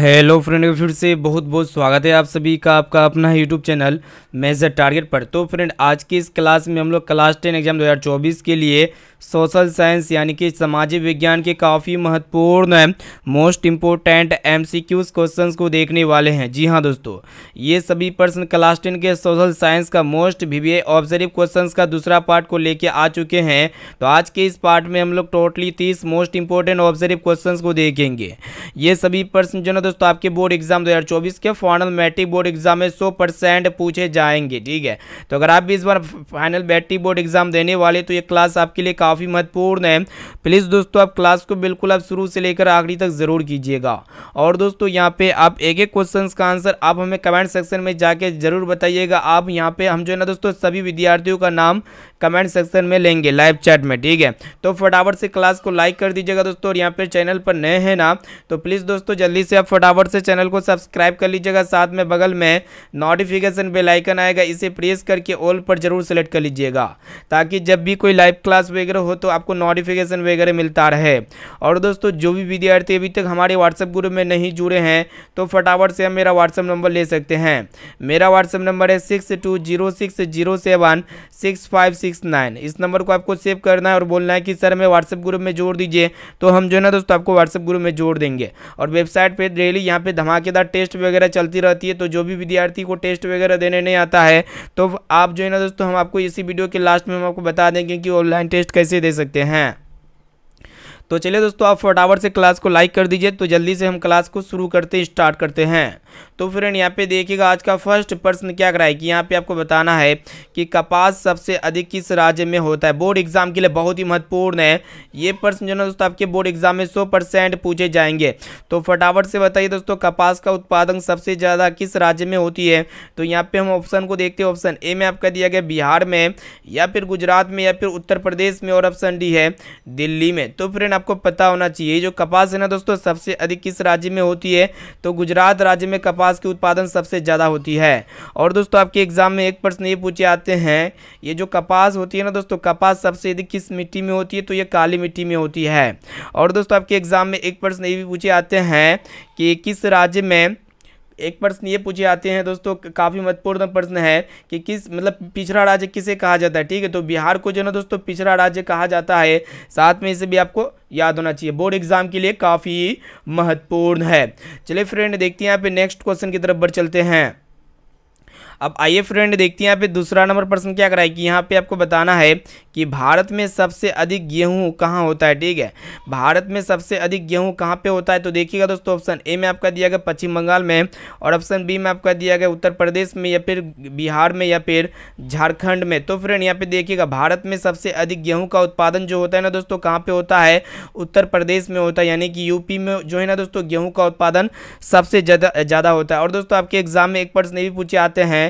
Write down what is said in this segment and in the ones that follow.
hello friend फिर से बहुत बहुत स्वागत है आप सभी का आपका अपना यूट्यूब चैनल मेजर टारगेट पर तो फ्रेंड आज की इस क्लास में हम लोग क्लास टेन एग्जाम 2024 के लिए सोशल साइंस यानी कि सामाजिक विज्ञान के काफ़ी महत्वपूर्ण most important M C Qs question को देखने वाले हैं जी हाँ दोस्तों ये सभी प्रश्न क्लास टेन के सोशल साइंस का मोस्ट वीवीए ऑब्जर्व क्वेश्चन का दूसरा पार्ट को लेकर आ चुके हैं तो आज के इस पार्ट में हम लोग टोटली तीस मोस्ट इंपोर्टेंट ऑब्जर्व क्वेश्चन को देखेंगे ये सभी प्रश्न जो ना दोस्तों आपके बोर्ड एग्जाम दो के फाइनल मैट्रिक बोर्ड एग्जाम में सौ परसेंट पूछे जाएंगे ठीक है तो अगर आप भी इस बार फाइनल मैट्रिक बोर्ड एग्जाम देने वाले तो ये क्लास आपके लिए काफ़ी महत्वपूर्ण है प्लीज़ दोस्तों आप क्लास को बिल्कुल आप शुरू से लेकर आखिरी तक ज़रूर कीजिएगा और दोस्तों यहाँ पे आप एक एक क्वेश्चन का आंसर आप हमें कमेंट सेक्शन में जाके ज़रूर बताइएगा आप यहाँ पे हम जो है ना दोस्तों सभी विद्यार्थियों का नाम कमेंट सेक्शन में लेंगे लाइव चैट में ठीक है तो फटाफट से क्लास को लाइक कर दीजिएगा दोस्तों और यहाँ पर चैनल पर नए हैं ना तो प्लीज़ दोस्तों जल्दी से आप फटाफट से चैनल को सब्सक्राइब कर लीजिएगा साथ में बगल में नोटिफिकेशन बेलाइकन आएगा इसे प्रेस करके ऑल पर जरूर सेलेक्ट कर लीजिएगा ताकि जब भी कोई लाइव क्लास वगैरह हो तो आपको नोटिफिकेशन वगैरह मिलता रहे और दोस्तों जो भी विद्यार्थी अभी तक हमारे व्हाट्सएप ग्रुप में नहीं जुड़े हैं तो फटाफट से हम मेरा व्हाट्सएप नंबर ले सकते हैं मेरा व्हाट्सएप नंबर है six two zero six zero seven six five six nine इस नंबर को आपको सेव करना है और बोलना है कि सर हमें व्हाट्सएप ग्रुप में जोड़ दीजिए तो हम जो है ना दोस्तों आपको व्हाट्सएप ग्रुप में जोड़ देंगे और वेबसाइट पर डेली यहाँ पर धमाकेदार टेस्ट वगैरह चलती रहती है तो जो भी विद्यार्थी को टेस्ट वगैरह देने नहीं आता है तो आप जो है ना दोस्तों हम आपको इसी वीडियो के लास्ट में हम आपको बता देंगे कि ऑनलाइन टेस्ट कैसे कैसे दे सकते हैं तो चलिए दोस्तों आप फटाफट से क्लास को लाइक कर दीजिए तो जल्दी से हम क्लास को शुरू करते स्टार्ट करते हैं तो फ्रेंड यहाँ पे देखिएगा आज का फर्स्ट प्रश्न क्या कराए कि यहाँ पे आपको बताना है कि कपास सबसे अधिक किस राज्य में होता है बोर्ड एग्जाम के लिए बहुत ही महत्वपूर्ण है ये प्रश्न जो है दोस्तों आपके बोर्ड एग्जाम में सौ परसेंट पूछे जाएंगे तो फटाफट से बताइए दोस्तों कपास का उत्पादन सबसे ज़्यादा किस राज्य में होती है तो यहाँ पर हम ऑप्शन को देखते हैं ऑप्शन ए में आपका दिया गया बिहार में या फिर गुजरात में या फिर उत्तर प्रदेश में और ऑप्शन डी है दिल्ली में तो फ्रेंड आपको पता होना चाहिए जो कपास है ना दोस्तों सबसे अधिक किस राज्य में होती है तो गुजरात राज्य में कपास के उत्पादन सबसे ज़्यादा होती है और दोस्तों आपके एग्ज़ाम में एक प्रश्न ये पूछे आते हैं ये जो कपास होती है ना दोस्तों कपास सबसे यदि किस मिट्टी में होती है तो ये काली मिट्टी में होती है और दोस्तों आपके एग्ज़ाम में एक प्रश्न ये भी पूछे आते हैं कि किस राज्य में एक प्रश्न ये पूछे आते हैं दोस्तों काफ़ी महत्वपूर्ण प्रश्न है कि किस मतलब पिछड़ा राज्य किसे कहा जाता है ठीक है तो बिहार को जो है ना दोस्तों पिछड़ा राज्य कहा जाता है साथ में इसे भी आपको याद होना चाहिए बोर्ड एग्जाम के लिए काफ़ी महत्वपूर्ण है चलिए फ्रेंड देखते हैं यहाँ पे नेक्स्ट क्वेश्चन की तरफ बढ़ चलते हैं अब आइए फ्रेंड देखते हैं यहाँ पे दूसरा नंबर प्रश्न क्या कराए कि यहाँ पे आपको बताना है कि भारत में सबसे अधिक गेहूँ कहाँ होता है ठीक है भारत में सबसे अधिक गेहूँ कहाँ पे होता है तो देखिएगा दोस्तों ऑप्शन ए में आपका दिया गया पश्चिम बंगाल में और ऑप्शन बी में आपका दिया गया उत्तर प्रदेश में या फिर बिहार में या फिर झारखंड में तो फ्रेंड यहाँ पे देखिएगा भारत में सबसे अधिक गेहूँ का उत्पादन जो होता है ना दोस्तों कहाँ पे होता है उत्तर प्रदेश में होता है यानी कि यूपी में जो है ना दोस्तों गेहूँ का उत्पादन सबसे ज़्यादा होता है और दोस्तों आपके एग्जाम में एक प्रश्न ये भी पूछे आते हैं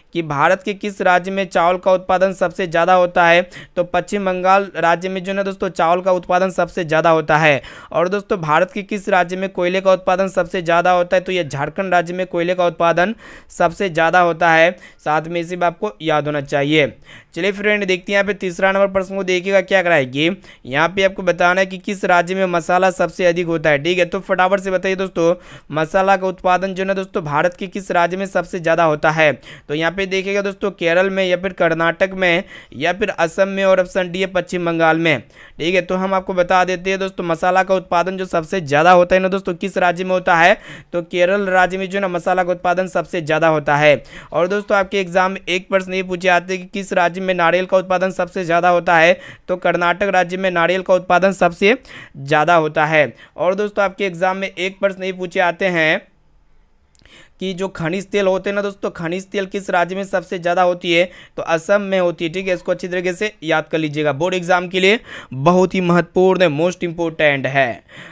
कि भारत के किस राज्य में चावल का उत्पादन सबसे ज़्यादा होता है तो पश्चिम बंगाल राज्य में जो है दोस्तों चावल का उत्पादन सबसे ज़्यादा होता है और दोस्तों भारत के किस राज्य में कोयले का उत्पादन सबसे ज़्यादा होता है तो यह झारखंड राज्य में कोयले का उत्पादन सबसे ज़्यादा होता है साथ में इसी आपको याद होना चाहिए चलिए फ्रेंड देखते हैं यहाँ पे तीसरा नंबर प्रश्न को देखिएगा क्या कराएगी यहाँ पे आपको बताना है कि किस राज्य में मसाला सबसे अधिक होता है ठीक है तो फटाफट से बताइए दोस्तों मसाला का उत्पादन जो है ना दोस्तों भारत के किस राज्य में सबसे ज़्यादा होता है तो यहाँ पे पे देखेगा दोस्तों केरल में या फिर कर्नाटक में या फिर असम में और ऑप्शन डी है पश्चिम बंगाल में ठीक है तो हम आपको बता देते हैं दोस्तों मसाला का उत्पादन जो सबसे ज़्यादा होता है ना दोस्तों किस राज्य में होता है तो केरल राज्य में जो ना मसाला का उत्पादन सबसे ज़्यादा होता है और दोस्तों आपके एग्जाम में एक प्रश्न ये पूछे आते हैं कि किस राज्य में नारियल का उत्पादन सबसे ज़्यादा होता है तो कर्नाटक राज्य में नारियल का उत्पादन सबसे ज़्यादा होता है और दोस्तों आपके एग्जाम में एक प्रश्न ये पूछे आते हैं कि जो खनिज तेल होते हैं ना दोस्तों खनिज तेल किस राज्य में सबसे ज़्यादा होती है तो असम में होती है ठीक है इसको अच्छी तरीके से याद कर लीजिएगा बोर्ड एग्जाम के लिए बहुत ही महत्वपूर्ण मोस्ट इंपॉर्टेंट है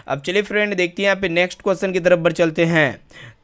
अब चलिए फ्रेंड देखते हैं यहाँ पे नेक्स्ट क्वेश्चन की तरफ बढ़ चलते हैं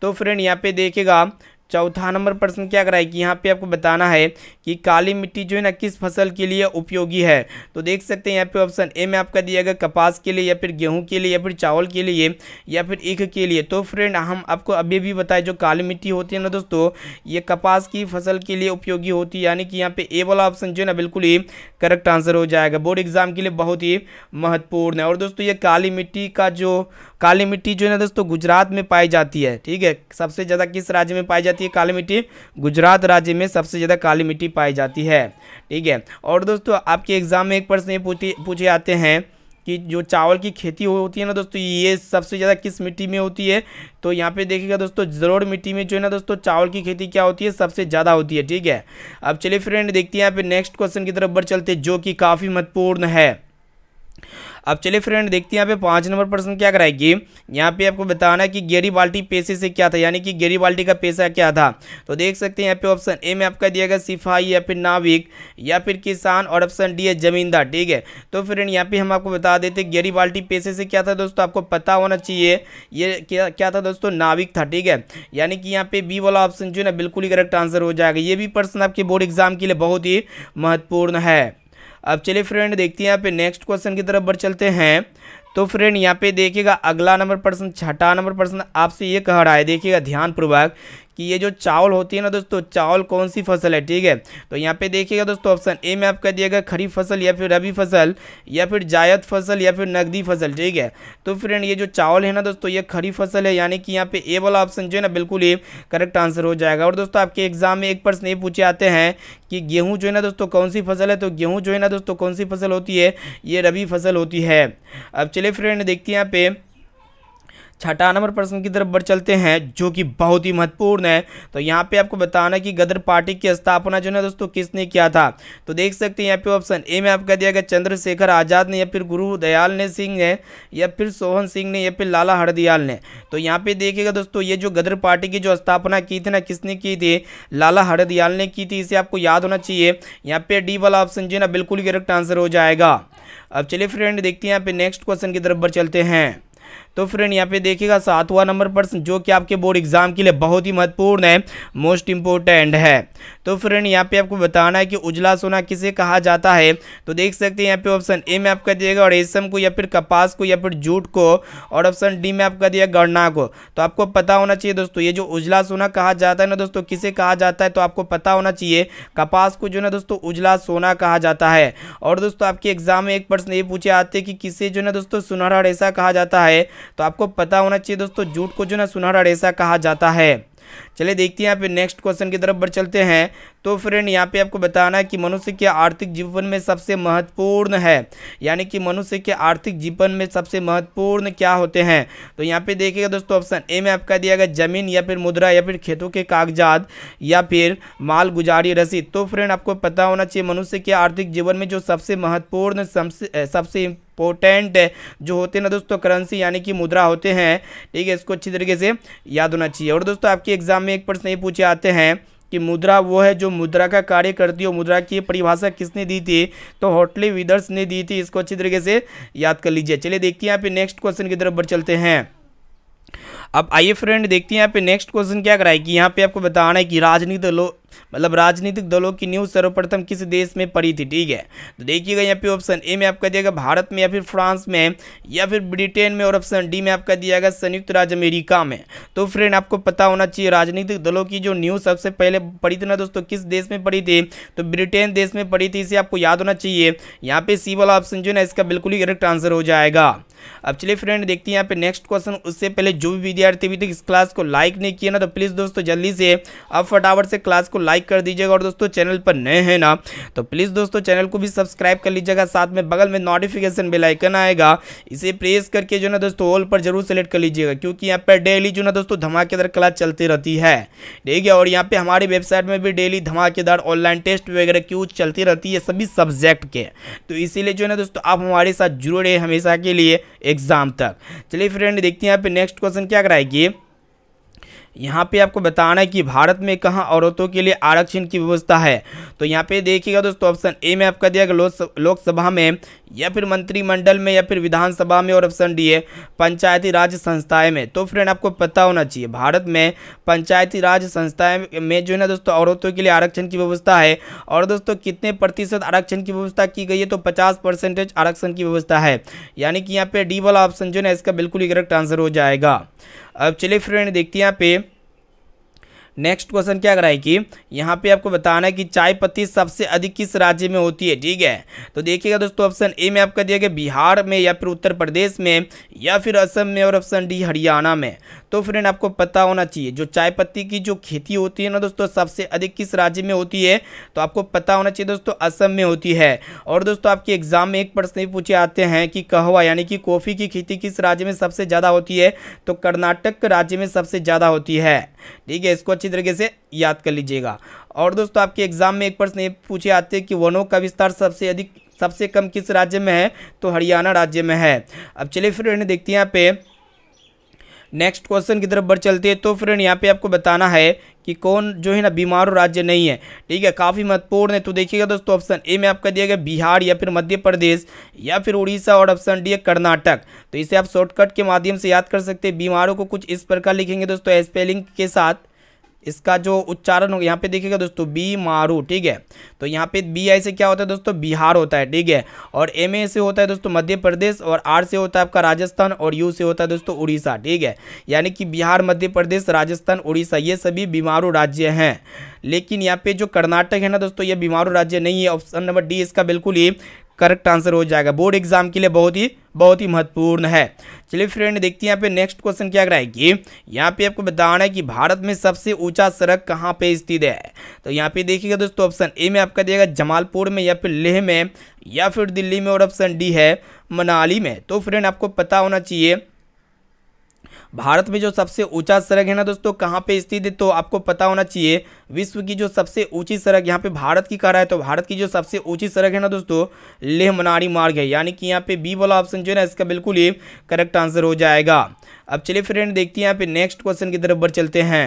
तो फ्रेंड यहाँ पे देखिएगा चौथा नंबर प्रश्न क्या कराएगी यहाँ पे आपको बताना है कि काली मिट्टी जो है ना किस फसल के लिए उपयोगी है तो देख सकते हैं यहाँ पे ऑप्शन ए में आपका दिया गया कपास के लिए या फिर गेहूं के लिए या फिर चावल के लिए या फिर ईख के लिए तो फ्रेंड हम आपको अभी भी बताए जो काली मिट्टी होती है ना दोस्तों ये कपास की फसल के लिए उपयोगी होती है यानी कि यहाँ पे ए वाला ऑप्शन जो है ना बिल्कुल ही करेक्ट आंसर हो जाएगा बोर्ड एग्जाम के लिए बहुत ही महत्वपूर्ण है और दोस्तों ये काली मिट्टी का जो काली मिट्टी जो है ना दोस्तों गुजरात में पाई जाती है ठीक है सबसे ज़्यादा किस राज्य में पाई जाती जाती है काली मिट्टी गुजरात राज्य में सबसे ज़्यादा काली मिट्टी पाई जाती है ठीक है और दोस्तों आपके एग्ज़ाम में एक प्रश्न ये पूछे पूछे आते हैं कि जो चावल की खेती होती है ना दोस्तों ये सबसे ज़्यादा किस मिट्टी में होती है तो यहाँ पे देखिएगा दोस्तों जरोड़ मिट्टी में जो है ना दोस्तों चावल की खेती क्या होती है सबसे ज़्यादा होती है ठीक है अब चलिए फ्रेंड देखते हैं यहाँ पे नेक्स्ट क्वेश्चन की तरफ बढ़ चलते जो कि काफ़ी महत्वपूर्ण है अब चलिए फ्रेंड देखते हैं यहाँ पे पाँच नंबर प्रश्न क्या कराएगी यहाँ पे आपको बताना है कि गेरी बाल्टी पेशे से क्या था यानी कि गेरी बाल्टी का पेशा क्या था तो देख सकते हैं यहाँ पे ऑप्शन ए में आपका दिया गया सिपाही या फिर नाविक या फिर किसान और ऑप्शन डी है जमींदार ठीक है तो फ्रेंड यहाँ पे हम आपको बता देते गेरी बाल्टी पेशे से क्या था दोस्तों आपको पता होना चाहिए ये क्या क्या था दोस्तों नाविक था ठीक है यानी कि यहाँ पे बी वाला ऑप्शन जो है ना बिल्कुल ही करेक्ट आंसर हो जाएगा ये भी प्रश्न आपके बोर्ड एग्जाम के लिए बहुत ही महत्वपूर्ण है अब चलिए फ्रेंड देखते हैं यहाँ पे नेक्स्ट क्वेश्चन की तरफ बढ़ चलते हैं तो फ्रेंड यहाँ पे देखिएगा अगला नंबर प्रश्न छठा नंबर प्रश्न आपसे ये कह रहा है देखिएगा ध्यानपूर्वक कि ये जो चावल होती है ना दोस्तों चावल कौन सी फसल है ठीक है तो यहाँ पे देखिएगा दोस्तों ऑप्शन ए में आपका दिएगा खरीफ फसल या फिर रबी फसल या फिर जायद फसल या फिर नकदी फसल ठीक है तो फ्रेंड ये जो चावल है ना दोस्तों ये खरीफ फसल है यानी कि यहाँ पे ए वाला ऑप्शन जो है ना बिल्कुल ही करेक्ट आंसर हो जाएगा और दोस्तों आपके एग्जाम में एक प्रश्न ये पूछे आते हैं कि गेहूँ जो है ना दोस्तों कौन सी फसल है तो गेहूँ जो है ना दोस्तों कौन सी फसल होती है ये रबी फसल होती है अब चलिए फ्रेंड देखते हैं यहाँ पे छठा नंबर प्रश्न की तरफ बढ़ चलते हैं जो कि बहुत ही महत्वपूर्ण है तो यहाँ पे आपको बताना कि गदर पार्टी की स्थापना जो है दोस्तों किसने किया था तो देख सकते हैं यहाँ पे ऑप्शन ए में आपका दिया गया चंद्रशेखर आज़ाद ने या फिर गुरु दयाल ने सिंह ने या फिर सोहन सिंह ने या फिर लाला हरदयाल ने तो यहाँ पे देखिएगा दोस्तों ये जो गदर पार्टी की जो स्थापना की थी ना किसने की थी लाला हरदयाल ने की थी इसे आपको याद होना चाहिए यहाँ पे डी वाला ऑप्शन जो है ना बिल्कुल करेक्ट आंसर हो जाएगा अब चलिए फ्रेंड देखते हैं यहाँ पे नेक्स्ट क्वेश्चन की तरफ पर चलते हैं तो फ्रेंड यहाँ पे देखिएगा सातवां नंबर प्रश्न जो कि आपके बोर्ड एग्जाम के लिए बहुत ही महत्वपूर्ण है मोस्ट इम्पोर्टेंट है तो फ्रेंड यहाँ पे आपको बताना है कि उजला सोना किसे कहा जाता है तो देख सकते हैं यहाँ पे ऑप्शन ए में आपका दिएगा रेशम को या फिर कपास को या फिर जूट को और ऑप्शन डी में आपका दिया गणना को तो आपको पता होना चाहिए दोस्तों ये जो उजला सोना कहा जाता है ना दोस्तों किसे कहा जाता है तो आपको पता होना चाहिए कपास को जो ना दोस्तों उजला सोना कहा जाता है और दोस्तों आपके एग्जाम में एक प्रश्न ये पूछे आते हैं कि किसे जो ना दोस्तों सुनहरा रेशा कहा जाता है तो आपको पता होना चाहिए दोस्तों जूट को जो ना सुनहरा रेशा कहा जाता है चलिए देखते हैं यहाँ पे नेक्स्ट क्वेश्चन की तरफ बढ़ चलते हैं तो फ्रेंड यहाँ पे आपको बताना है कि मनुष्य के आर्थिक जीवन में सबसे महत्वपूर्ण है यानी कि मनुष्य के आर्थिक जीवन में सबसे महत्वपूर्ण क्या होते हैं तो यहाँ पे देखिएगा दोस्तों ऑप्शन ए में आपका दिया गया जमीन या फिर मुद्रा या फिर खेतों के कागजात या फिर माल गुजारी रसीद तो फ्रेंड आपको पता होना चाहिए मनुष्य के आर्थिक जीवन में जो सबसे महत्वपूर्ण सबसे पोटेंट जो होते हैं ना दोस्तों करेंसी यानी कि मुद्रा होते हैं ठीक है इसको अच्छी तरीके से याद होना चाहिए और दोस्तों आपके एग्जाम में एक प्रश्न ये पूछे आते हैं कि मुद्रा वो है जो मुद्रा का कार्य करती हो मुद्रा की परिभाषा किसने दी थी तो होटली विदर्स ने दी थी इसको अच्छी तरीके से याद कर लीजिए चलिए देखते हैं यहाँ पे नेक्स्ट क्वेश्चन की तरफ बढ़ चलते हैं अब आइए फ्रेंड देखते हैं यहाँ पे नेक्स्ट क्वेश्चन क्या कराएगी यहाँ पे आपको बताना है कि राजनीतिक मतलब राजनीतिक दलों की न्यूज़ सर्वप्रथम किस देश में पड़ी थी ठीक है तो देखिएगा यहाँ पे ऑप्शन ए में आपका दिया गया भारत में या फिर फ्रांस में या फिर ब्रिटेन में और ऑप्शन डी में आपका दिया गया संयुक्त राज्य अमेरिका में तो फ्रेंड आपको पता होना चाहिए राजनीतिक दलों की जो न्यूज़ सबसे पहले पड़ी थी ना दोस्तों किस देश में पड़ी थी तो ब्रिटेन देश में पड़ी थी इसे आपको याद होना चाहिए यहाँ पे सी वाला ऑप्शन जो है ना इसका बिल्कुल ही करेक्ट आंसर हो जाएगा अब चलिए फ्रेंड देखते हैं यहाँ पे नेक्स्ट क्वेश्चन उससे पहले जो भी विद्यार्थी अभी तक इस क्लास को लाइक नहीं किया ना तो प्लीज़ दोस्तों जल्दी से अब फटाफट से क्लास को लाइक कर दीजिएगा और दोस्तों चैनल पर नए हैं ना तो प्लीज़ दोस्तों चैनल को भी सब्सक्राइब कर लीजिएगा साथ में बगल में नोटिफिकेशन बेल आइकन आएगा इसे प्रेस करके जो ना दोस्तों ऑल पर जरूर सेलेक्ट कर लीजिएगा क्योंकि यहाँ पर डेली जो ना दोस्तों धमाकेदार क्लास चलती रहती है ठीक है और यहाँ पर हमारी वेबसाइट में भी डेली धमाकेदार ऑनलाइन टेस्ट वगैरह क्यों चलती रहती है सभी सब्जेक्ट के तो इसीलिए जो है दोस्तों आप हमारे साथ जुड़े हमेशा के लिए एग्ज़ाम तक चलिए फ्रेंड देखते हैं यहाँ पे नेक्स्ट क्वेश्चन क्या कराएगी यहाँ पे आपको बताना है कि भारत में कहाँ औरतों के लिए आरक्षण की व्यवस्था है तो यहाँ पे देखिएगा दोस्तों ऑप्शन ए में आपका दिया गया लोकसभा में या फिर मंत्रिमंडल में या फिर विधानसभा में और ऑप्शन डी है पंचायती राज संस्थाएं में तो फ्रेंड आपको पता होना चाहिए भारत में पंचायती राज संस्थाएं में जो है ना दोस्तों औरतों के लिए आरक्षण की व्यवस्था है और दोस्तों कितने प्रतिशत आरक्षण की व्यवस्था की गई है तो पचास परसेंटेज आरक्षण की व्यवस्था है यानी कि यहाँ पे डी वाला ऑप्शन जो है ना इसका बिल्कुल ही करेक्ट आंसर हो जाएगा अब चलिए फ्रेंड देखते हैं यहाँ पे नेक्स्ट क्वेश्चन क्या कराए कि यहाँ पे आपको बताना है कि चाय पत्ती सबसे अधिक किस राज्य में होती है ठीक है तो देखिएगा दोस्तों ऑप्शन ए में आपका दिया गया बिहार में या फिर उत्तर प्रदेश में या फिर असम में और ऑप्शन डी हरियाणा में तो फ्रेंड आपको पता होना चाहिए जो चाय पत्ती की जो खेती होती है ना दोस्तों सबसे अधिक किस राज्य में होती है तो आपको पता होना चाहिए दोस्तों असम में होती है और दोस्तों आपके एग्जाम में एक प्रश्न भी पूछे आते हैं कि कहवा यानी कि कॉफ़ी की खेती किस राज्य में सबसे ज़्यादा होती है तो कर्नाटक राज्य में सबसे ज़्यादा होती है ठीक है इसको अच्छी तरीके से याद कर लीजिएगा और दोस्तों आपके एग्जाम में एक प्रश्न ये पूछे आते हैं कि वनों का विस्तार सबसे अधिक सबसे कम किस राज्य में है तो हरियाणा राज्य में है अब चलिए फिर देखते हैं यहाँ पे नेक्स्ट क्वेश्चन की तरफ बढ़ चलते हैं तो फ्रेंड यहाँ पे आपको बताना है कि कौन जो है ना बीमार राज्य नहीं है ठीक है काफ़ी महत्वपूर्ण है तो देखिएगा दोस्तों ऑप्शन ए में आपका दिया गया बिहार या फिर मध्य प्रदेश या फिर उड़ीसा और ऑप्शन डी है कर्नाटक तो इसे आप शॉर्टकट के माध्यम से याद कर सकते हैं बीमारों को कुछ इस प्रकार लिखेंगे दोस्तों स्पेलिंग के साथ इसका जो उच्चारण होगा यहाँ पे देखिएगा दोस्तों बी मारू ठीक है तो यहाँ पे बी आई से क्या होता है दोस्तों बिहार होता है ठीक है और एम ए से होता है दोस्तों मध्य प्रदेश और आर से होता है आपका राजस्थान और यू से होता है दोस्तों उड़ीसा ठीक है यानी कि बिहार मध्य प्रदेश राजस्थान उड़ीसा ये सभी बीमारू राज्य हैं लेकिन यहाँ पे जो कर्नाटक है ना दोस्तों ये बीमारू राज्य नहीं है ऑप्शन नंबर डी इसका बिल्कुल ही करेक्ट आंसर हो जाएगा बोर्ड एग्जाम के लिए बहुत ही बहुत ही महत्वपूर्ण है चलिए फ्रेंड देखते हैं यहाँ पे नेक्स्ट क्वेश्चन क्या कराए कि यहाँ पे आपको बताना है कि भारत में सबसे ऊंचा सड़क कहाँ पे स्थित है तो यहाँ पे देखिएगा दोस्तों ऑप्शन ए में आपका दिएगा जमालपुर में या फिर लेह में या फिर दिल्ली में और ऑप्शन डी है मनाली में तो फ्रेंड आपको पता होना चाहिए भारत में जो सबसे ऊंचा सड़क है ना दोस्तों कहाँ पे स्थित है तो आपको पता होना चाहिए विश्व की जो सबसे ऊंची सड़क यहाँ पे भारत की कह रहा है तो भारत की जो सबसे ऊंची सड़क है ना दोस्तों लेह मनारी मार्ग है यानी कि यहाँ पे बी वाला ऑप्शन जो है ना इसका बिल्कुल ही करेक्ट आंसर हो जाएगा अब चलिए फ्रेंड देखते हैं यहाँ पे नेक्स्ट क्वेश्चन की तरफ बढ़ चलते हैं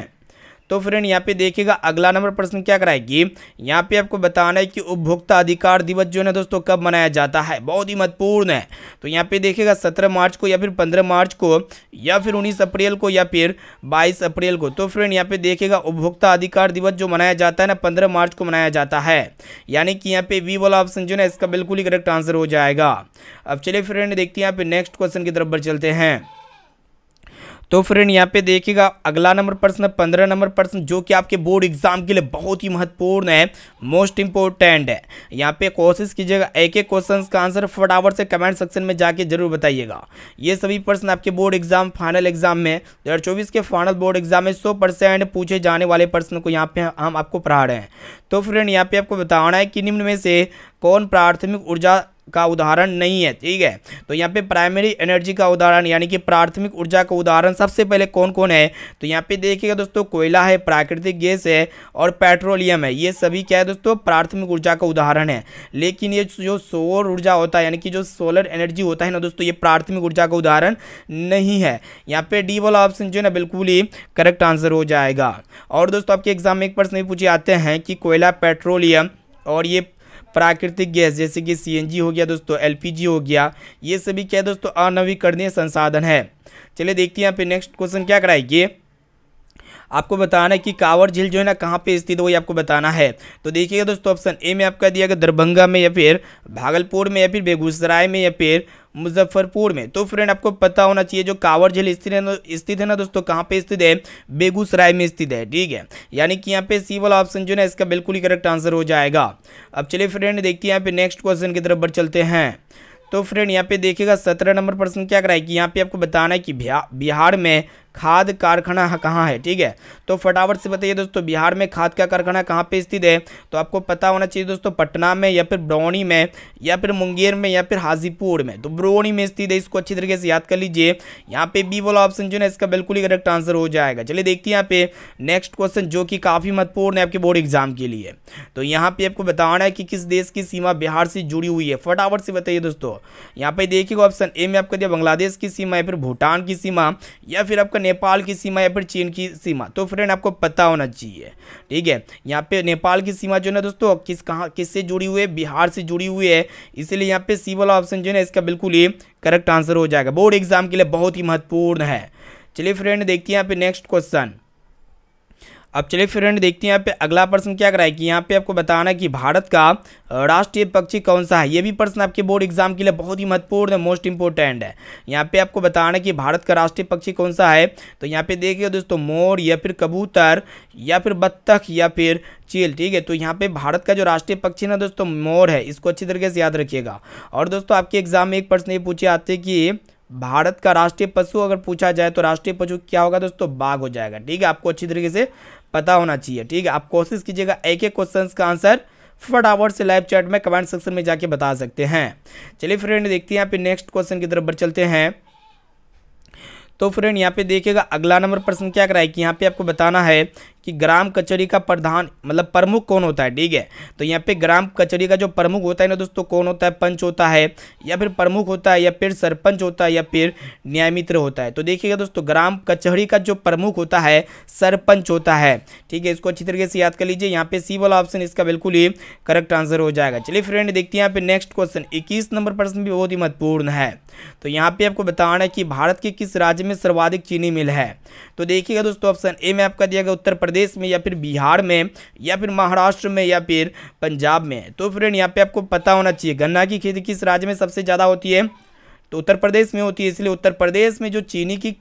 तो फ्रेंड यहाँ पे देखिएगा अगला नंबर प्रश्न क्या कराएगी यहाँ पे आपको बताना है कि उपभोक्ता अधिकार दिवस जो है ना दोस्तों कब मनाया जाता है बहुत ही महत्वपूर्ण है तो यहाँ पे देखिएगा सत्रह मार्च को या फिर पंद्रह मार्च को या फिर उन्नीस अप्रैल को या फिर बाईस अप्रैल को तो फ्रेंड यहाँ पे देखेगा उपभोक्ता अधिकार दिवस जो मनाया जाता है ना पंद्रह मार्च को मनाया जाता है यानी कि यहाँ पे वी वाला ऑप्शन जो है इसका बिल्कुल ही करेक्ट आंसर हो जाएगा अब चलिए फ्रेंड देखते हैं यहाँ पे नेक्स्ट क्वेश्चन की तरफ पर चलते हैं तो फ्रेंड यहाँ पे देखिएगा अगला नंबर प्रश्न पंद्रह नंबर प्रश्न जो कि आपके बोर्ड एग्जाम के लिए बहुत ही महत्वपूर्ण है मोस्ट इंपॉर्टेंट है यहाँ पे कोशिश कीजिएगा एक एक क्वेश्चन का आंसर फटाफट से कमेंट सेक्शन में जाके जरूर बताइएगा ये सभी प्रश्न आपके बोर्ड एग्जाम फाइनल एग्जाम में दो के फाइनल बोर्ड एग्जाम में सौ पूछे जाने वाले प्रश्न को यहाँ पे हम आपको पढ़ा रहे हैं तो फ्रेंड यहाँ पे आपको बताना है कि निम्न में से कौन प्राथमिक ऊर्जा का उदाहरण नहीं है ठीक है तो यहाँ पे प्राइमरी एनर्जी का उदाहरण यानी कि प्राथमिक ऊर्जा का उदाहरण सबसे पहले कौन कौन है तो यहाँ पे देखिएगा दोस्तों कोयला है प्राकृतिक गैस है और पेट्रोलियम है ये सभी क्या है दोस्तों प्राथमिक ऊर्जा का उदाहरण है लेकिन ये जो सौर ऊर्जा होता है यानी कि जो सोलर एनर्जी होता है ना दोस्तों ये प्राथमिक ऊर्जा का उदाहरण नहीं है यहाँ पे डी वाला ऑप्शन जो है ना बिल्कुल ही करेक्ट आंसर हो जाएगा और दोस्तों आपके एग्जाम में एक प्रश्न भी पूछे आते हैं कि कोयला पेट्रोलियम और ये प्राकृतिक गैस जैसे कि सीएनजी हो गया दोस्तों एलपीजी हो गया ये सभी क्या है दोस्तों अनवीकरणीय संसाधन है चलिए देखते हैं यहाँ पे नेक्स्ट क्वेश्चन क्या कराएगी आपको बताना है कि कांवर झील जो है ना कहाँ पे स्थित वही आपको बताना है तो देखिएगा दोस्तों ऑप्शन ए में आपका दिया गया दरभंगा में या फिर भागलपुर में या फिर बेगूसराय में या फिर मुजफ्फरपुर में तो फ्रेंड आपको पता होना चाहिए जो कांवर झील स्थित है स्थित है ना दोस्तों कहाँ पे स्थित है बेगूसराय में स्थित है ठीक है यानी कि यहाँ पे सी वाला ऑप्शन जो है इसका बिल्कुल ही करेक्ट आंसर हो जाएगा अब चलिए फ्रेंड देखिए यहाँ पे नेक्स्ट क्वेश्चन की तरफ बढ़ चलते हैं तो फ्रेंड यहाँ पे देखिएगा सत्रह नंबर प्रश्न क्या कराए कि यहाँ पे आपको बताना है कि बिहार में खाद कारखाना कहाँ है ठीक है तो फटाफट से बताइए दोस्तों बिहार में खाद का कारखाना कहाँ पे स्थित है तो आपको पता होना चाहिए दोस्तों पटना में या फिर ब्रौनी में या फिर मुंगेर में या फिर हाजीपुर में तो ब्रौनी में स्थित है इसको अच्छी तरीके से याद कर लीजिए यहाँ पे बी वाला ऑप्शन जो है इसका बिल्कुल ही करेक्ट आंसर हो जाएगा चलिए देखते हैं यहाँ पे नेक्स्ट क्वेश्चन जो कि काफ़ी महत्वपूर्ण है आपके बोर्ड एग्जाम के लिए तो यहाँ पे आपको बताना है कि किस देश की सीमा बिहार से जुड़ी हुई है फटाफट से बताइए दोस्तों यहाँ पे देखिएगा ऑप्शन ए में आपका दिया बांग्लादेश की सीमा या फिर भूटान की सीमा या फिर आपका नेपाल की सीमा या फिर चीन की सीमा तो फ्रेंड आपको पता होना चाहिए ठीक है यहाँ पे नेपाल की सीमा जो है ना दोस्तों किस कहाँ किससे जुड़ी हुई है बिहार से जुड़ी हुई है इसलिए यहाँ पे सी वाला ऑप्शन जो है ना इसका बिल्कुल ही करेक्ट आंसर हो जाएगा बोर्ड एग्जाम के लिए बहुत ही महत्वपूर्ण है चलिए फ्रेंड देखते हैं यहाँ पे नेक्स्ट क्वेश्चन अब चलिए फ्रेंड देखते हैं यहाँ पे अगला प्रश्न क्या कराए कि यहाँ पे आपको बताना कि भारत का राष्ट्रीय पक्षी कौन सा है ये भी प्रश्न आपके बोर्ड एग्जाम के लिए बहुत ही महत्वपूर्ण है मोस्ट इंपॉर्टेंट है यहाँ पे आपको बताना कि भारत का राष्ट्रीय पक्षी कौन सा है तो यहाँ पे देखिए दोस्तों मोर या फिर कबूतर या फिर बत्तख या फिर चील ठीक है तो यहाँ पे भारत का जो राष्ट्रीय पक्षी ना दोस्तों मोर है इसको अच्छी तरीके से याद रखिएगा और दोस्तों आपके एग्जाम में एक प्रश्न ये पूछे आते कि भारत का राष्ट्रीय पशु अगर पूछा जाए तो राष्ट्रीय पशु क्या होगा दोस्तों बाघ हो जाएगा ठीक है आपको अच्छी तरीके से पता होना चाहिए ठीक है आप कोशिश कीजिएगा एक एक क्वेश्चन का आंसर फटाफट से लाइव चैट में कमेंट सेक्शन में जाके बता सकते हैं चलिए फ्रेंड देखते हैं फिर नेक्स्ट क्वेश्चन की तरफ बढ़ चलते हैं तो फ्रेंड यहाँ पे देखिएगा अगला नंबर प्रश्न क्या कराए कि यहाँ पे आपको बताना है कि ग्राम कचहरी का प्रधान मतलब प्रमुख कौन होता है ठीक है तो यहाँ पे ग्राम कचहरी का जो प्रमुख होता है ना दोस्तों कौन होता है पंच होता है या फिर प्रमुख होता है या फिर सरपंच होता है या फिर न्यायमित्र होता है तो देखिएगा दोस्तों ग्राम कचहरी का जो प्रमुख होता है सरपंच होता है ठीक है इसको अच्छी तरीके से याद कर लीजिए यहाँ पे सी वाला ऑप्शन इसका बिल्कुल ही करेक्ट आंसर हो जाएगा चलिए फ्रेंड देखते हैं यहाँ पे नेक्स्ट क्वेश्चन इक्कीस नंबर प्रश्न भी बहुत ही महत्वपूर्ण है तो यहाँ पे आपको बताना है कि भारत के किस राज्य में सर्वाधिक चीनी मिल है तो देखिएगा दोस्तों ऑप्शन ए में आपका दिया गया उत्तर प्रदेश प्रदेश में या फिर बिहार में या फिर महाराष्ट्र में या फिर पंजाब में तो फ्रेंड यहाँ पे आपको पता होना चाहिए गन्ना की खेती किस राज्य में सबसे ज़्यादा होती है तो उत्तर प्रदेश में होती है इसलिए उत्तर प्रदेश में जो चीनी की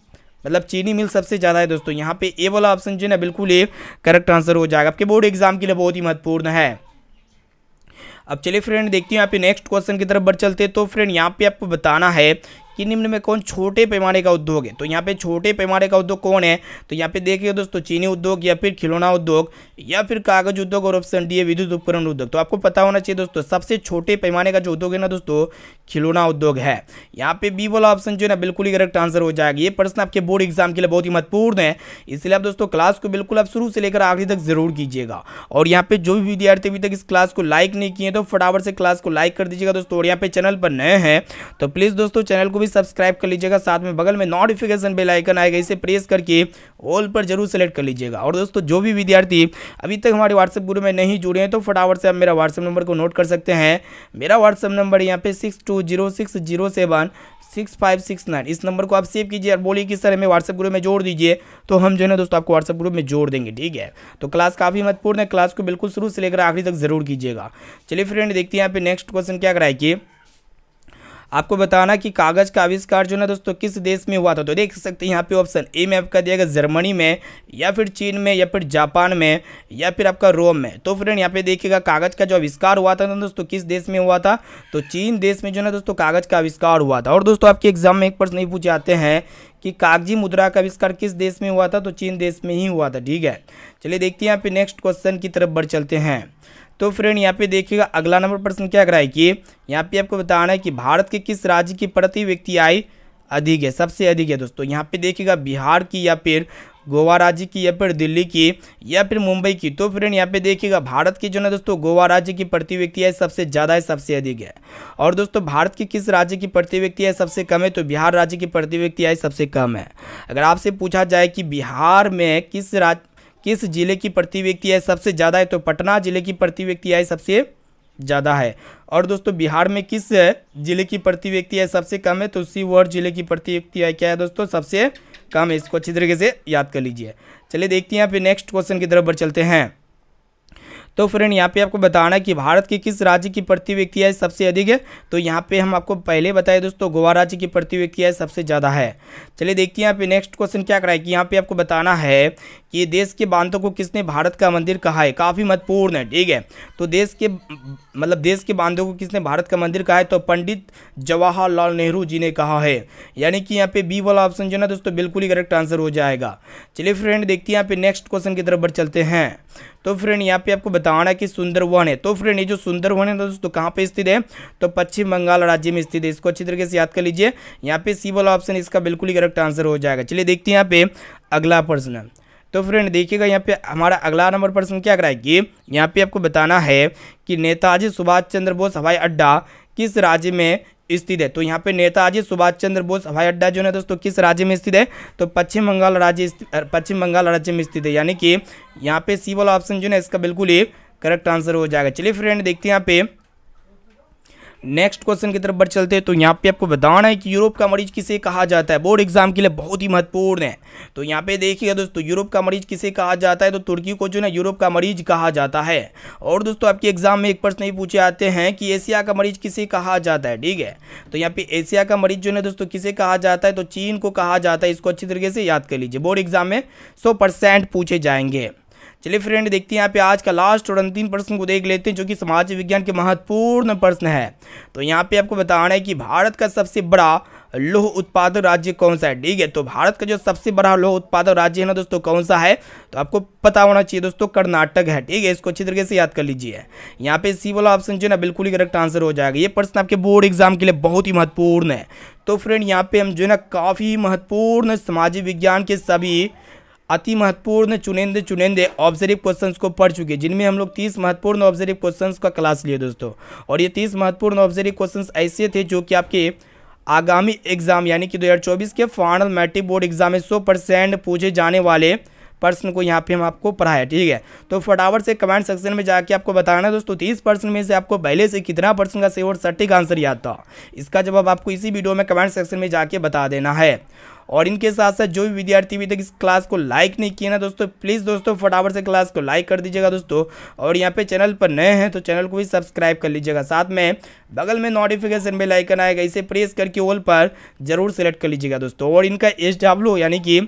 मतलब चीनी मिल सबसे ज़्यादा है दोस्तों यहाँ पे ए वाला ऑप्शन जो है ना बिल्कुल ये करेक्ट आंसर हो जाएगा आपके बोर्ड एग्जाम के लिए बहुत ही महत्वपूर्ण है अब चलिए फ्रेंड देखते हैं यहाँ पे नेक्स्ट क्वेश्चन की तरफ बढ़ चलते हैं तो फ्रेंड यहाँ पे आपको बताना है कि निम्न में कौन छोटे पैमाने का उद्योग है तो यहाँ पे छोटे पैमाने का उद्योग कौन है तो यहाँ पे देखिए दोस्तों चीनी उद्योग या फिर खिलौना उद्योग या फिर कागज उद्योग और ऑप्शन डी है विद्युत उपकरण उद्योग तो आपको पता होना चाहिए दोस्तों सबसे छोटे पैमाने का जो उद्योग है ना दोस्तों खिलौना उद्योग है यहाँ पे बी वाला ऑप्शन जो है ना बिल्कुल ही करेक्ट आंसर हो जाएगा ये प्रश्न आपके बोर्ड एग्जाम के लिए बहुत ही महत्वपूर्ण है इसलिए आप दोस्तों क्लास को बिल्कुल आप शुरू से लेकर आखिरी तक जरूर कीजिएगा और यहाँ पे जो भी विद्यार्थी अभी तक इस क्लास को लाइक नहीं किए तो फटाफट से क्लास को लाइक कर दीजिएगा दोस्तों और यहाँ पे चैनल पर नए हैं तो प्लीज़ दोस्तों चैनल को भी सब्सक्राइब कर लीजिएगा साथ में बगल में नोटिफिकेशन बेल आइकन आएगा इसे प्रेस करके ऑल पर जरूर सेलेक्ट कर लीजिएगा और दोस्तों जो भी विद्यार्थी अभी तक हमारे व्हाट्सएप ग्रुप में नहीं जुड़े हैं तो फटाफट से आप मेरा व्हाट्सएप नंबर को नोट कर सकते हैं मेरा व्हाट्सएप नंबर यहाँ पे six two zero six zero seven six five six nine इस नंबर को आप सेव कीजिए और बोलिए कि सर हमें व्हाट्सएप ग्रुप में जोड़ दीजिए तो हम जो है ना दोस्तों आपको व्हाट्सएप ग्रुप में जोड़ देंगे ठीक है तो क्लास काफ़ी महत्वपूर्ण है क्लास को बिल्कुल शुरू से लेकर आखिरी तक जरूर कीजिएगा चलिए फ्रेंड देखते हैं यहाँ पे नेक्स्ट क्वेश्चन क्या कराए कि आपको बताना कि कागज़ का आविष्कार जो ना दोस्तों किस देश में हुआ था तो देख सकते हैं यहाँ पे ऑप्शन ए में आपका दिया गया जर्मनी में या फिर चीन में या फिर जापान में या फिर आपका रोम में तो फ्रेंड यहाँ पे देखिएगा कागज़ का जो आविष्कार हुआ था ना दोस्तों किस देश में हुआ था तो चीन देश में जो ना दोस्तों कागज़ का आविष्कार हुआ था और दोस्तों आपके एग्जाम में एक प्रश्न नहीं पूछे आते हैं कि कागजी मुद्रा का आविष्कार किस देश में हुआ था तो चीन देश में ही हुआ था ठीक है चलिए देखते हैं यहाँ पे नेक्स्ट क्वेश्चन की तरफ बढ़ चलते हैं तो फ्रेंड यहाँ पे देखिएगा अगला नंबर प्रश्न क्या कराए कि यहाँ पे आपको बताना है कि भारत के किस राज्य की प्रति व्यक्ति आय अधिक है सबसे अधिक है दोस्तों यहाँ पे देखिएगा बिहार की या फिर गोवा राज्य की या फिर दिल्ली की या फिर मुंबई की तो फ्रेंड यहाँ पे देखिएगा भारत की जो ना दोस्तों गोवा राज्य की प्रति व्यक्ति है सबसे ज़्यादा है सबसे अधिक है और दोस्तों भारत की किस राज्य की प्रति व्यक्ति है सबसे कम है तो बिहार राज्य की प्रति व्यक्ति आय सबसे कम है अगर आपसे पूछा जाए कि बिहार में किस राज्य किस जिले की प्रति व्यक्ति आय सबसे ज़्यादा है तो पटना जिले की प्रति व्यक्ति आय सबसे ज़्यादा है और दोस्तों बिहार में किस जिले की प्रति व्यक्ति आय सबसे कम है तो सीवर जिले की प्रति व्यक्ति आय क्या है दोस्तों सबसे काम है इसको अच्छी तरीके से याद कर लीजिए चलिए देखते हैं यहाँ पे नेक्स्ट क्वेश्चन की तरफ बढ़ चलते हैं तो फ्रेंड यहाँ पे आपको बताना कि भारत के किस राज्य की प्रति व्यक्ति आय सबसे अधिक है तो यहाँ पे हम आपको पहले बताए दोस्तों गोवा राज्य की प्रति व्यक्ति आय सबसे ज़्यादा है चलिए देखते हैं यहाँ पे नेक्स्ट क्वेश्चन क्या कराए कि यहाँ पे आपको बताना है कि देश के बांधों को किसने भारत का मंदिर कहा है काफ़ी महत्वपूर्ण है ठीक है तो देश के मतलब देश के बांधों को किसने भारत का मंदिर कहा है तो पंडित जवाहरलाल नेहरू जी ने कहा है यानी कि यहाँ पे बी वाला ऑप्शन जो ना दोस्तों बिल्कुल ही करेक्ट आंसर हो जाएगा चलिए फ्रेंड देखते हैं यहाँ पे नेक्स्ट क्वेश्चन की तरफ बढ़ चलते हैं तो फ्रेंड यहाँ पे आपको बताना है कि सुंदरवन है तो फ्रेंड ये जो सुंदरवन है दोस्तों कहाँ पे स्थित है तो पश्चिम बंगाल राज्य में स्थित है इसको अच्छी तरीके से याद कर लीजिए यहाँ पे सी वाला ऑप्शन इसका बिल्कुल ही करेक्ट आंसर हो जाएगा चलिए देखते हैं यहाँ पे अगला प्रश्न तो फ्रेंड देखिएगा यहाँ पे हमारा अगला नंबर प्रश्न क्या कराएगी यहाँ पे आपको बताना है कि नेताजी सुभाष चंद्र बोस हवाई अड्डा किस राज्य में स्थित है तो यहाँ पे नेताजी सुभाष चंद्र बोस हवाई अड्डा जो है दोस्तों किस राज्य में स्थित है तो पश्चिम बंगाल राज्य पश्चिम बंगाल राज्य में स्थित है यानी कि यहाँ पे सी वाला ऑप्शन जो है इसका बिल्कुल ही करेक्ट आंसर हो जाएगा चलिए फ्रेंड देखते हैं यहाँ पे नेक्स्ट क्वेश्चन की तरफ बढ़ चलते हैं तो यहाँ पे आपको बताना है कि यूरोप का मरीज किसे कहा जाता है बोर्ड एग्जाम के लिए बहुत ही महत्वपूर्ण है तो यहाँ पे देखिएगा दोस्तों यूरोप का मरीज किसे कहा जाता है तो तुर्की को जो ना यूरोप का मरीज कहा जाता है और दोस्तों आपके एग्जाम में एक प्रश्न ही पूछे आते हैं कि एशिया का मरीज किसे कहा जाता है ठीक है तो यहाँ पे एशिया का मरीज जो है दोस्तों किसे कहा जाता है तो चीन को कहा जाता है इसको अच्छी तरीके से याद कर लीजिए बोर्ड एग्जाम में सौ पूछे जाएंगे चलिए फ्रेंड देखते हैं यहाँ पे आज का लास्ट और अंतिम प्रश्न को देख लेते हैं जो कि समाज विज्ञान के महत्वपूर्ण प्रश्न है तो यहाँ पे आपको बताना है कि भारत का सबसे बड़ा लोह उत्पादक राज्य कौन सा है ठीक है तो भारत का जो सबसे बड़ा लोह उत्पादक राज्य है ना दोस्तों कौन सा है तो आपको पता होना चाहिए दोस्तों कर्नाटक है ठीक है इसको अच्छी तरीके से याद कर लीजिए यहाँ पे सी वाला ऑप्शन जो है ना बिल्कुल ही करेक्ट आंसर हो जाएगा ये प्रश्न आपके बोर्ड एग्जाम के लिए बहुत ही महत्वपूर्ण है तो फ्रेंड यहाँ पे हम जो है ना काफ़ी महत्वपूर्ण सामाजिक विज्ञान के सभी अति महत्वपूर्ण चुनिंदे चुनिंदे ऑब्जर्व क्वेश्चन को पढ़ चुके जिनमें हम लोग तीस महत्वपूर्ण ऑब्जर्व क्वेश्चन का क्लास लिए दोस्तों और ये तीस महत्वपूर्ण ऑब्जर्व क्वेश्चन ऐसे थे जो कि आपके आगामी एग्जाम यानी कि 2024 के फाइनल मैट्रिक बोर्ड एग्जाम में सौ परसेंट पूछे जाने वाले प्रश्न को यहाँ पे हम आपको पढ़ाया ठीक है तो फटाफट से कमेंट सेक्शन में जाके आपको बताना दोस्तों तीस परसेंट में से आपको पहले से कितना पर्सन का सही और सटीक आंसर याद था इसका जवाब आपको इसी वीडियो में कमेंट सेक्शन में जाके बता देना है और इनके साथ साथ जो भी विद्यार्थी अभी तक इस क्लास को लाइक नहीं किया ना दोस्तों प्लीज़ दोस्तों फटाफट से क्लास को लाइक कर दीजिएगा दोस्तों और यहाँ पे चैनल पर नए हैं तो चैनल को भी सब्सक्राइब कर लीजिएगा साथ में बगल में नोटिफिकेशन बेल आइकन आएगा इसे प्रेस करके ऑल पर जरूर सेलेक्ट कर लीजिएगा दोस्तों और इनका एच यानी कि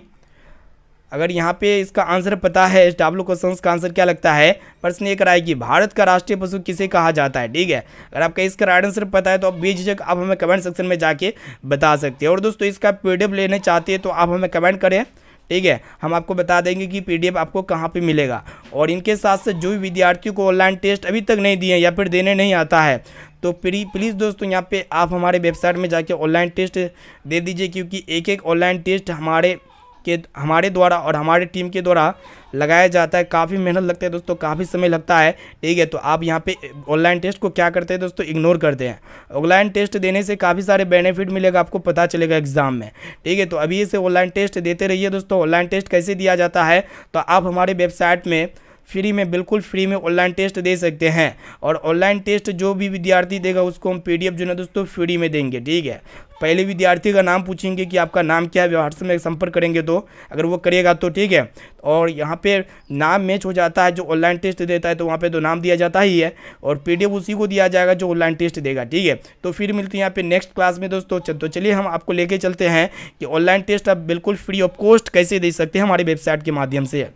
अगर यहाँ पे इसका आंसर पता है डब्ल्यू क्वेश्चन का आंसर क्या लगता है प्रश्न ये कराए कि भारत का राष्ट्रीय पशु किसे कहा जाता है ठीक है अगर आपका इसका राइट आंसर पता है तो आप बेझिझक आप हमें कमेंट सेक्शन में जाके बता सकते हैं और दोस्तों इसका पी लेने चाहते हैं तो आप हमें कमेंट करें ठीक है हम आपको बता देंगे कि पीडीएफ आपको कहाँ पे मिलेगा और इनके साथ साथ जो भी विद्यार्थियों को ऑनलाइन टेस्ट अभी तक नहीं दिए या फिर देने नहीं आता है तो प्री प्लीज़ दोस्तों यहाँ पे आप हमारे वेबसाइट में जाके ऑनलाइन टेस्ट दे दीजिए क्योंकि एक एक ऑनलाइन टेस्ट हमारे के हमारे द्वारा और हमारे टीम के द्वारा लगाया जाता है काफ़ी मेहनत लगता है दोस्तों काफ़ी समय लगता है ठीक है तो आप यहाँ पे ऑनलाइन टेस्ट को क्या करते हैं दोस्तों इग्नोर करते हैं ऑनलाइन टेस्ट देने से काफ़ी सारे बेनिफिट मिलेगा आपको पता चलेगा एग्ज़ाम में ठीक है तो अभी इसे ऑनलाइन टेस्ट देते रहिए दोस्तों ऑनलाइन टेस्ट कैसे दिया जाता है तो आप हमारे वेबसाइट में फ्री में बिल्कुल फ्री में ऑनलाइन टेस्ट दे सकते हैं और ऑनलाइन टेस्ट जो भी विद्यार्थी देगा उसको हम पीडीएफ जो है दोस्तों फ्री में देंगे ठीक है पहले विद्यार्थी का नाम पूछेंगे कि आपका नाम क्या है व्हाट्सएप में संपर्क करेंगे तो अगर वो करेगा तो ठीक है और यहाँ पे नाम मैच हो जाता है जो ऑनलाइन टेस्ट देता है तो वहाँ पे तो नाम दिया जाता ही है और पी उसी को दिया जाएगा जो ऑनलाइन टेस्ट देगा ठीक है तो फिर मिलते हैं यहाँ पे नेक्स्ट क्लास में दोस्तों तो चलिए हम आपको लेके चलते हैं कि ऑनलाइन टेस्ट आप बिल्कुल फ्री ऑफ कॉस्ट कैसे दे सकते हैं हमारे वेबसाइट के माध्यम से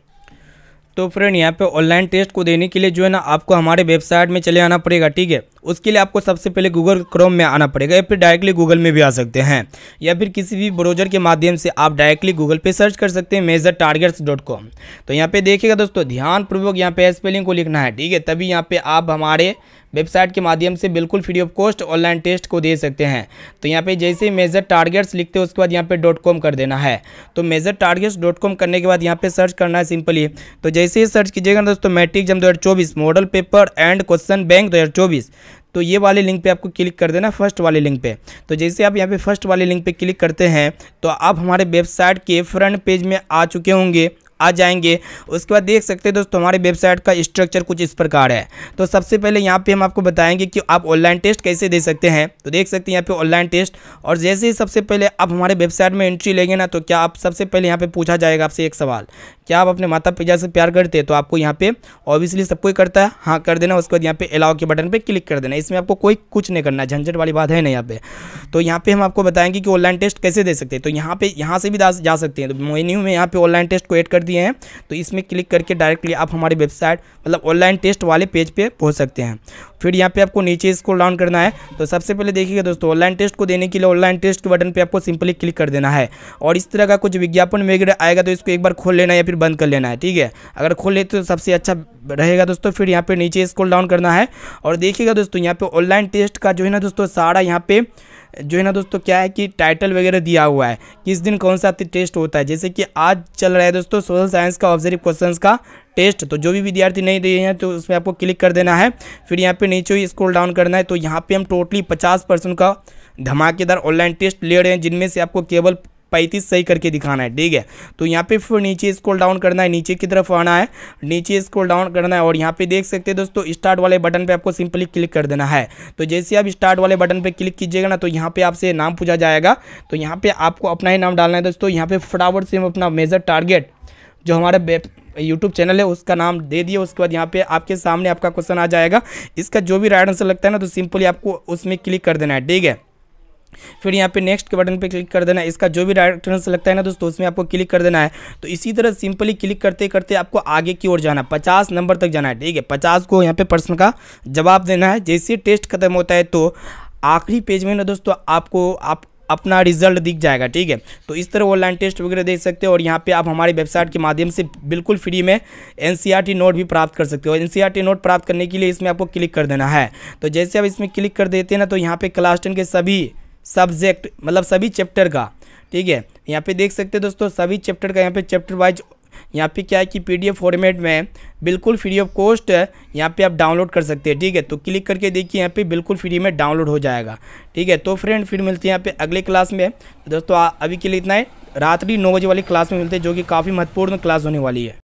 तो फ्रेंड यहाँ पे ऑनलाइन टेस्ट को देने के लिए जो है ना आपको हमारे वेबसाइट में चले आना पड़ेगा ठीक है उसके लिए आपको सबसे पहले गूगल क्रोम में आना पड़ेगा या फिर डायरेक्टली गूगल में भी आ सकते हैं या फिर किसी भी ब्राउजर के माध्यम से आप डायरेक्टली गूगल पे सर्च कर सकते हैं मेजर टारगेट्स डॉट कॉम तो यहाँ पे देखिएगा दोस्तों ध्यानपूर्वक यहाँ पे स्पेलिंग को लिखना है ठीक है तभी यहाँ पे आप हमारे वेबसाइट के माध्यम से बिल्कुल free of cost online test को दे सकते हैं तो यहाँ पे जैसे ही मेजर टारगेट्स लिखते हैं उसके बाद यहाँ पे डॉट कॉम कर देना है तो मेजर टारगेट्स डॉट कॉम करने के बाद यहाँ पे सर्च करना है सिंपली तो जैसे ही सर्च कीजिएगा दोस्तों मैट्रिक जम दो model paper and question bank दो तो ये वाले लिंक पे आपको क्लिक कर देना फर्स्ट वाले लिंक पे तो जैसे आप यहाँ पे फर्स्ट वाले लिंक पे क्लिक करते हैं तो आप हमारे वेबसाइट के फ्रंट पेज में आ चुके होंगे आ जाएंगे उसके बाद देख सकते हैं दोस्तों हमारे वेबसाइट का स्ट्रक्चर कुछ इस प्रकार है तो सबसे पहले यहाँ पे हम आपको बताएंगे कि आप ऑनलाइन टेस्ट कैसे दे सकते हैं तो देख सकते हैं यहाँ पे ऑनलाइन टेस्ट और जैसे ही सबसे पहले आप हमारे वेबसाइट में एंट्री लेंगे ना तो क्या आप सबसे पहले यहाँ पे पूछा जाएगा आपसे एक सवाल क्या आप अपने माता पिता से प्यार करते हैं तो आपको यहाँ पे ऑब्वियसली सब कोई करता है हाँ कर देना उसके बाद यहाँ पे अलाव के बटन पे क्लिक कर देना इसमें आपको कोई कुछ नहीं करना झंझट वाली बात है ना यहाँ पे तो यहाँ पे हम आपको बताएंगे कि ऑनलाइन टेस्ट कैसे दे सकते हैं तो यहाँ पे यहाँ से भी जा सकते हैं तो मेन्यू में यहाँ पे ऑनलाइन टेस्ट को एड कर दिया दिए हैं तो इसमें क्लिक करके डायरेक्टली आप हमारी वेबसाइट मतलब ऑनलाइन टेस्ट वाले पेज पे पहुंच सकते हैं फिर यहाँ पे आपको नीचे इसको डाउन करना है तो सबसे पहले देखिएगा दोस्तों ऑनलाइन टेस्ट को देने के लिए ऑनलाइन टेस्ट के बटन पर आपको सिंपली क्लिक कर देना है और इस तरह का कुछ विज्ञापन वगैरह आएगा तो इसको एक बार खोल लेना है या फिर बंद कर लेना है ठीक है अगर खोल लेते तो सबसे अच्छा रहेगा दोस्तों फिर यहाँ पर नीचे स्क्रॉल डाउन करना है और देखिएगा दोस्तों यहाँ पर ऑनलाइन टेस्ट का जो है ना दोस्तों सारा यहाँ पर जो है ना दोस्तों क्या है कि टाइटल वगैरह दिया हुआ है किस दिन कौन सा टेस्ट होता है जैसे कि आज चल रहा है दोस्तों सोशल साइंस का ऑब्जर्व क्वेश्चन का टेस्ट तो जो भी विद्यार्थी नहीं दिए हैं तो उसमें आपको क्लिक कर देना है फिर यहाँ पे नीचे ही स्क्रॉल डाउन करना है तो यहाँ पे हम टोटली पचास परसेंट का धमाकेदार ऑनलाइन टेस्ट ले रहे हैं जिनमें से आपको केवल पैंतीस सही करके दिखाना है ठीक है तो यहाँ पे फिर नीचे स्क्रॉल डाउन करना है नीचे की तरफ आना है नीचे स्क्रॉल डाउन करना है और यहाँ पे देख सकते हैं दोस्तों स्टार्ट वाले बटन पे आपको सिंपली क्लिक कर देना है तो जैसे आप स्टार्ट वाले बटन पे क्लिक कीजिएगा ना तो यहाँ पे आपसे नाम पूछा जाएगा तो यहाँ पे आपको अपना ही नाम डालना है दोस्तों यहाँ पे फटाफट से हम अपना मेजर टारगेट जो हमारा यूट्यूब चैनल है उसका नाम दे दिए उसके बाद यहाँ पे आपके सामने आपका क्वेश्चन आ जाएगा इसका जो भी राइट आंसर लगता है ना तो सिंपली आपको उसमें क्लिक कर देना है ठीक है फिर यहाँ पे नेक्स्ट के बटन पे क्लिक कर देना है इसका जो भी डायरेक्ट लगता है ना दोस्तों उसमें आपको क्लिक कर देना है तो इसी तरह सिंपली क्लिक करते करते आपको आगे की ओर जाना पचास नंबर तक जाना है ठीक है पचास को यहाँ पे प्रश्न का जवाब देना है जैसे टेस्ट खत्म होता है तो आखिरी पेज में ना दोस्तों आपको आप अपना रिजल्ट दिख जाएगा ठीक है तो इस तरह ऑनलाइन टेस्ट वगैरह देख सकते हो और यहाँ पे आप हमारी वेबसाइट के माध्यम से बिल्कुल फ्री में एन नोट e भी प्राप्त कर सकते हो एन नोट e प्राप्त करने के लिए इसमें आपको क्लिक कर देना है तो जैसे आप इसमें क्लिक कर देते हैं ना तो यहाँ पर क्लास टेन के सभी सब्जेक्ट मतलब सभी चैप्टर का ठीक है यहाँ पे देख सकते हैं दोस्तों सभी चैप्टर का यहाँ पे चैप्टर वाइज यहाँ पे क्या है कि पीडीएफ फॉर्मेट में बिल्कुल फ्री ऑफ कॉस्ट यहाँ पे आप डाउनलोड कर सकते हैं ठीक है तो क्लिक करके देखिए यहाँ पे बिल्कुल फ्री में डाउनलोड हो जाएगा ठीक है तो फ्रेंड फिर मिलते हैं यहाँ पे अगले क्लास में दोस्तों अभी के लिए इतना है रात्रि नौ बजे वाली क्लास में मिलते हैं जो कि काफ़ी महत्वपूर्ण क्लास होने वाली है